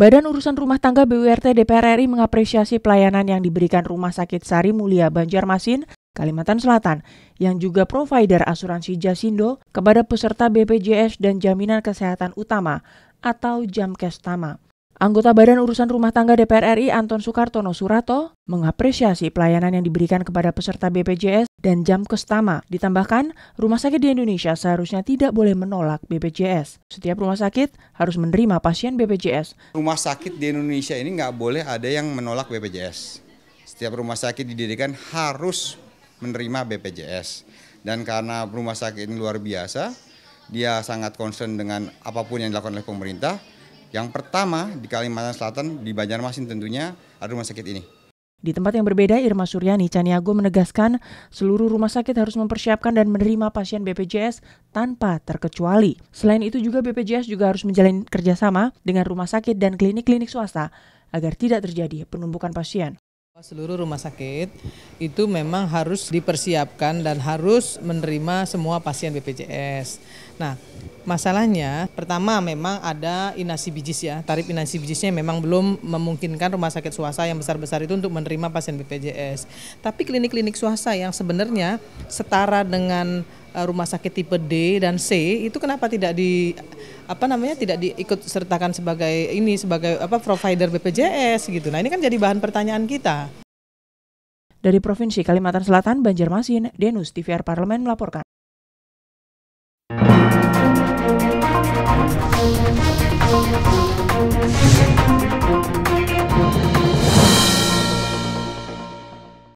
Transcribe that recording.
Badan Urusan Rumah Tangga BURT DPR RI mengapresiasi pelayanan yang diberikan Rumah Sakit Sari Mulia Banjarmasin, Kalimantan Selatan, yang juga provider asuransi Jasindo kepada peserta BPJS dan Jaminan Kesehatan Utama atau Jamkes Tama. Anggota Badan Urusan Rumah Tangga DPR RI Anton Sukartono Surato mengapresiasi pelayanan yang diberikan kepada peserta BPJS dan jam kestama. Ditambahkan, rumah sakit di Indonesia seharusnya tidak boleh menolak BPJS. Setiap rumah sakit harus menerima pasien BPJS. Rumah sakit di Indonesia ini nggak boleh ada yang menolak BPJS. Setiap rumah sakit didirikan harus menerima BPJS. Dan karena rumah sakit ini luar biasa, dia sangat concern dengan apapun yang dilakukan oleh pemerintah, yang pertama di Kalimantan Selatan di Banjarmasin tentunya ada rumah sakit ini. Di tempat yang berbeda, Irma Suryani Caniago menegaskan seluruh rumah sakit harus mempersiapkan dan menerima pasien BPJS tanpa terkecuali. Selain itu juga BPJS juga harus menjalin kerjasama dengan rumah sakit dan klinik-klinik swasta agar tidak terjadi penumpukan pasien. Seluruh rumah sakit itu memang harus dipersiapkan dan harus menerima semua pasien BPJS. Nah, masalahnya pertama memang ada inasi bijis ya. Tarif inasi bijisnya memang belum memungkinkan rumah sakit swasta yang besar-besar itu untuk menerima pasien BPJS. Tapi klinik-klinik swasta yang sebenarnya setara dengan Eh, rumah sakit tipe D dan C itu kenapa tidak di apa namanya tidak diikut sertakan sebagai ini sebagai apa provider BPJS gitu. Nah, ini kan jadi bahan pertanyaan kita. Dari Provinsi Kalimantan Selatan, Banjarmasin, Denus TVR Parlemen melaporkan.